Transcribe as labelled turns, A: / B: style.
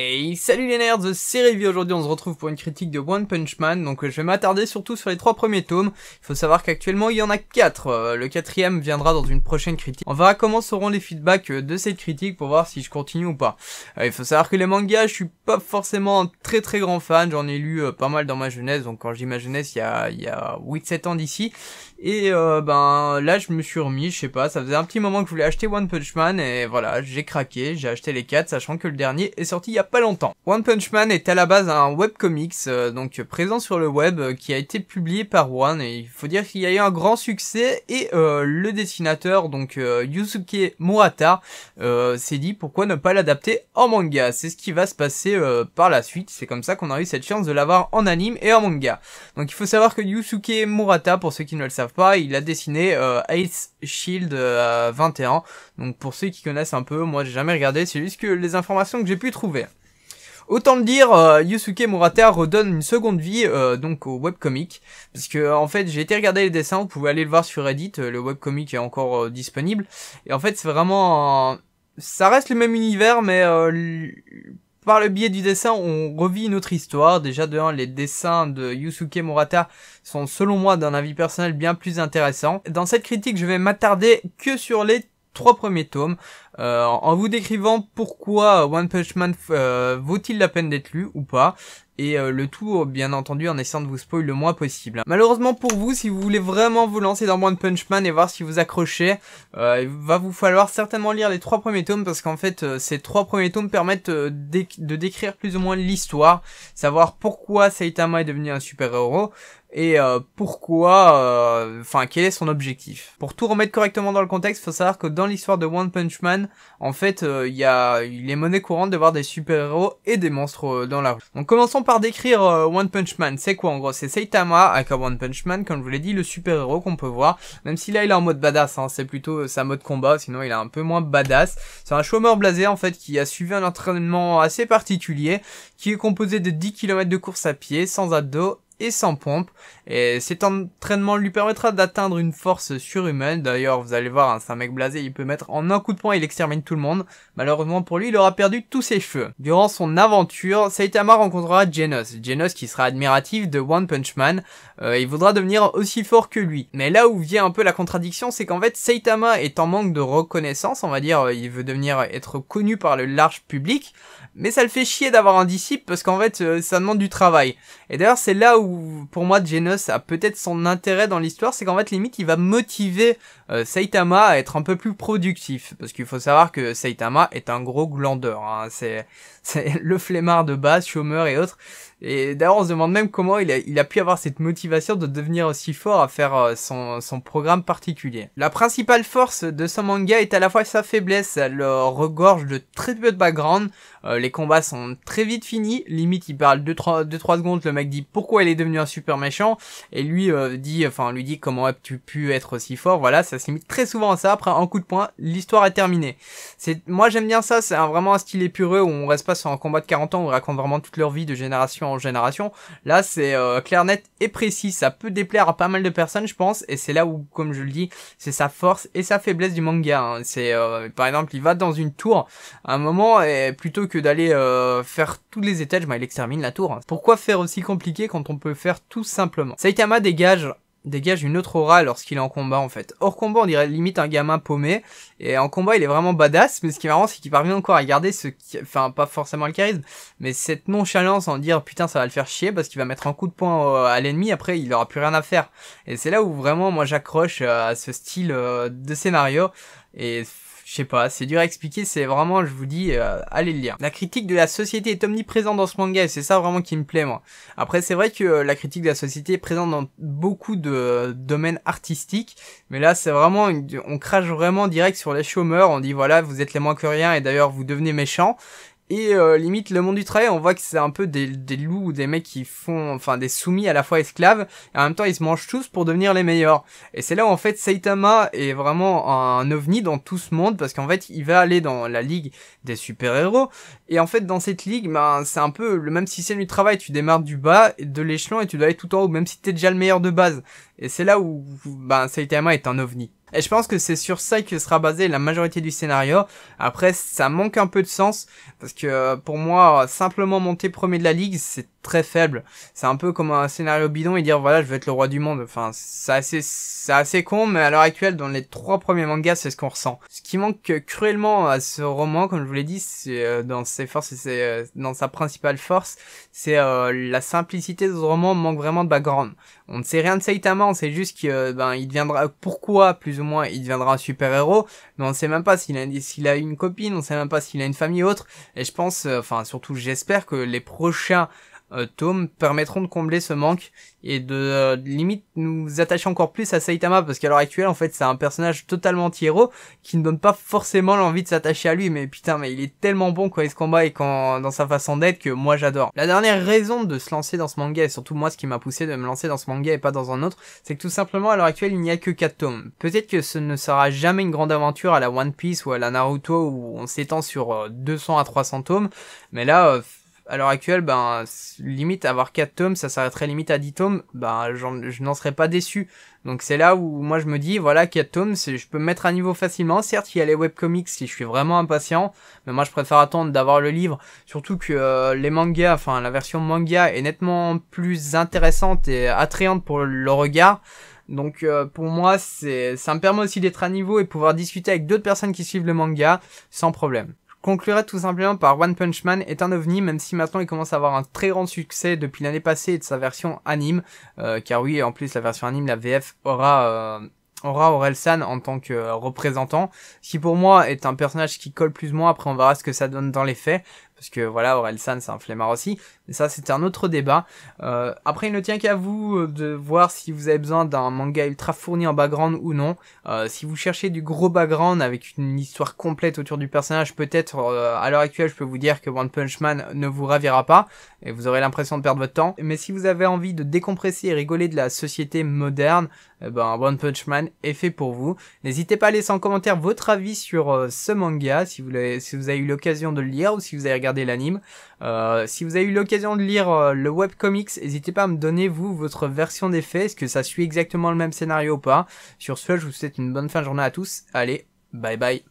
A: Hey, salut les nerds, c'est Révi, aujourd'hui on se retrouve pour une critique de One Punch Man, donc euh, je vais m'attarder surtout sur les trois premiers tomes, il faut savoir qu'actuellement il y en a quatre, euh, le quatrième viendra dans une prochaine critique, on verra comment seront les feedbacks euh, de cette critique pour voir si je continue ou pas. il faut savoir que les mangas, je suis pas forcément un très très grand fan, j'en ai lu pas mal dans ma jeunesse, donc quand je dis ma jeunesse, il y a, il y a 8-7 ans d'ici, et ben là je me suis remis, je sais pas, ça faisait un petit moment que je voulais acheter One Punch Man, et voilà, j'ai craqué, j'ai acheté les quatre, sachant que le dernier est sorti il y a pas longtemps. One Punch Man est à la base un webcomics, euh, donc présent sur le web, euh, qui a été publié par One, et il faut dire qu'il y a eu un grand succès, et euh, le dessinateur, donc Yusuke Murata, s'est dit pourquoi ne pas l'adapter en manga. C'est ce qui va se passer par la suite, c'est comme ça qu'on a eu cette chance de l'avoir en anime et en manga. Donc il faut savoir que Yusuke Murata, pour ceux qui ne le savent pas, il a dessiné Ace Shield à 21, donc pour ceux qui connaissent un peu, moi j'ai jamais regardé, c'est juste que les informations que j'ai pu trouver. Autant le dire, euh, Yusuke Murata redonne une seconde vie euh, donc au webcomic, parce que euh, en fait j'ai été regarder les dessins, vous pouvez aller le voir sur Reddit, le webcomic est encore disponible, et en fait c'est vraiment... ça reste le même univers, mais par le biais du dessin, on revit une autre histoire. Déjà de les dessins de Yusuke Murata sont selon moi d'un avis personnel bien plus intéressant. Dans cette critique, je vais m'attarder que sur les trois premiers tomes, euh, en vous décrivant pourquoi euh, One Punch Man euh, vaut-il la peine d'être lu ou pas, et le tout bien entendu en essayant de vous spoil le moins possible. Malheureusement pour vous, si vous voulez vraiment vous lancer dans One Punch Man et voir si vous accrochez, il va vous falloir certainement lire les trois premiers tomes parce qu'en fait ces trois premiers tomes permettent de décrire plus ou moins l'histoire, savoir pourquoi Saitama est devenu un super-héros, et euh, pourquoi, euh, enfin quel est son objectif. Pour tout remettre correctement dans le contexte, faut savoir que dans l'histoire de One Punch Man, en fait, euh, il y a, est monnaie courante de voir des super-héros et des monstres dans la rue. Donc commençons par décrire One Punch Man. C'est quoi en gros C'est Saitama, aka One Punch Man, comme je vous l'ai dit, le super-héros qu'on peut voir. Même si là il est en mode badass, hein, c'est plutôt sa mode combat, sinon il est un peu moins badass. C'est un chômeur blasé en fait qui a suivi un entraînement assez particulier, qui est composé de 10 km de course à pied, sans abdos et sans pompe. Et cet entraînement lui permettra d'atteindre une force surhumaine. D'ailleurs, vous allez voir, hein, c'est un mec blasé, il peut mettre en un coup de poing, il extermine tout le monde. Malheureusement pour lui, il aura perdu tous ses cheveux. Durant son aventure, Saitama rencontrera Genos. Genos qui sera admiratif de One Punch Man. Euh, il voudra devenir aussi fort que lui. Mais là où vient un peu la contradiction, c'est qu'en fait, Saitama est en manque de reconnaissance, on va dire, euh, il veut devenir être connu par le large public. Mais ça le fait chier d'avoir un disciple parce qu'en fait, euh, ça demande du travail. Et d'ailleurs, c'est là où pour moi Genos a peut-être son intérêt dans l'histoire, c'est qu'en fait limite il va motiver euh, Saitama à être un peu plus productif, parce qu'il faut savoir que Saitama est un gros glandeur, hein. c'est le flemmard de base, chômeur et autres. Et d'ailleurs on se demande même comment il a, il a, pu avoir cette motivation de devenir aussi fort à faire euh, son, programme particulier. La principale force de son manga est à la fois sa faiblesse, elle euh, regorge de très peu de background, les combats sont très vite finis, limite il parle 2-3 secondes, le mec dit pourquoi il est devenu un super méchant et lui euh, dit enfin lui dit comment as-tu pu être aussi fort voilà ça se limite très souvent à ça après un coup de poing l'histoire est terminée c'est moi j'aime bien ça c'est vraiment un style épureux où on reste pas sur un combat de 40 ans où on raconte vraiment toute leur vie de génération en génération là c'est euh, clair net et précis ça peut déplaire à pas mal de personnes je pense et c'est là où comme je le dis c'est sa force et sa faiblesse du manga hein. c'est euh, par exemple il va dans une tour à un moment et plutôt que d'aller faire tous les étages bah, il extermine la tour hein. pourquoi faire aussi compliqué quand on peut faire tout simplement. Saitama dégage dégage une autre aura lorsqu'il est en combat en fait. Hors combat on dirait limite un gamin paumé et en combat il est vraiment badass mais ce qui est marrant c'est qu'il parvient encore à garder ce qui... enfin pas forcément le charisme mais cette nonchalance en dire putain ça va le faire chier parce qu'il va mettre un coup de poing euh, à l'ennemi après il aura plus rien à faire et c'est là où vraiment moi j'accroche euh, à ce style euh, de scénario et je sais pas, c'est dur à expliquer, c'est vraiment, je vous dis, euh, allez le lire. La critique de la société est omniprésente dans ce manga, et c'est ça vraiment qui me plaît, moi. Après, c'est vrai que euh, la critique de la société est présente dans beaucoup de domaines artistiques, mais là, c'est vraiment, on crache vraiment direct sur les chômeurs, on dit, voilà, vous êtes les moins que rien, et d'ailleurs, vous devenez méchants, et euh, limite, le monde du travail, on voit que c'est un peu des, loups des mecs qui font, enfin, des soumis à la fois esclaves, et en même temps, ils se mangent tous pour devenir les meilleurs. Et c'est là où, en fait, Saitama est vraiment un ovni dans tout ce monde, parce qu'en fait, il va aller dans la ligue des super-héros, et en fait, dans cette ligue, ben, c'est un peu le même système du travail, tu démarres du bas, de l'échelon, et tu dois aller tout en haut, même si t'es déjà le meilleur de base. Et c'est là où, ben, Saitama est un ovni. Et je pense que c'est sur ça que sera basé la majorité du scénario. Après, ça manque un peu de sens, parce que euh, pour moi, simplement monter premier de la ligue, c'est très faible. C'est un peu comme un scénario bidon et dire voilà, je veux être le roi du monde. Enfin, c'est assez, c'est assez con, mais à l'heure actuelle, dans les trois premiers mangas, c'est ce qu'on ressent. Ce qui manque cruellement à ce roman, comme je vous l'ai dit, c'est euh, dans ses forces, c'est euh, dans sa principale force, c'est euh, la simplicité de ce roman manque vraiment de background. On ne sait rien de Saitama, on sait juste qu'il ben il deviendra pourquoi plus ou moins il deviendra un super héros, mais on ne sait même pas s'il a s'il a une copine, on ne sait même pas s'il a une famille autre. Et je pense, enfin surtout j'espère que les prochains euh, tomes permettront de combler ce manque et de, euh, limite nous attacher encore plus à Saitama parce qu'à l'heure actuelle en fait c'est un personnage totalement anti-héros qui ne donne pas forcément l'envie de s'attacher à lui mais putain mais il est tellement bon quoi il se combat et quand dans sa façon d'être que moi j'adore. La dernière raison de se lancer dans ce manga et surtout moi ce qui m'a poussé de me lancer dans ce manga et pas dans un autre c'est que tout simplement à l'heure actuelle il n'y a que 4 tomes. Peut-être que ce ne sera jamais une grande aventure à la One Piece ou à la Naruto où on s'étend sur 200 euh, à 300 tomes mais là à l'heure actuelle, ben, limite, avoir 4 tomes, ça s'arrêterait limite à 10 tomes, ben, je n'en serais pas déçu. Donc c'est là où moi je me dis, voilà, 4 tomes, je peux me mettre à niveau facilement. Certes, il y a les webcomics si je suis vraiment impatient, mais moi je préfère attendre d'avoir le livre. Surtout que euh, les mangas, enfin la version manga est nettement plus intéressante et attrayante pour le regard. Donc euh, pour moi, ça me permet aussi d'être à niveau et pouvoir discuter avec d'autres personnes qui suivent le manga sans problème conclura tout simplement par One Punch Man est un ovni, même si maintenant il commence à avoir un très grand succès depuis l'année passée et de sa version anime, euh, car oui, en plus la version anime, la VF aura... Euh, aura Orelsan en tant que euh, représentant, qui pour moi est un personnage qui colle plus ou moins, après on verra ce que ça donne dans les faits, parce que voilà, Orelsan, c'est un flemmard aussi, mais ça, c'est un autre débat. Euh, après, il ne tient qu'à vous euh, de voir si vous avez besoin d'un manga ultra fourni en background ou non. Euh, si vous cherchez du gros background avec une histoire complète autour du personnage, peut-être, à l'heure actuelle, je peux vous dire que One Punch Man ne vous ravira pas, et vous aurez l'impression de perdre votre temps. Mais si vous avez envie de décompresser et rigoler de la société moderne, eh ben, One Punch Man est fait pour vous. N'hésitez pas à laisser en commentaire votre avis sur ce manga, si vous avez eu l'occasion de le lire, ou si vous avez regardé l'anime. Euh, si vous avez eu l'occasion de lire euh, le webcomics, n'hésitez pas à me donner vous votre version des faits, est-ce que ça suit exactement le même scénario ou pas. Sur ce, je vous souhaite une bonne fin de journée à tous. Allez, bye bye.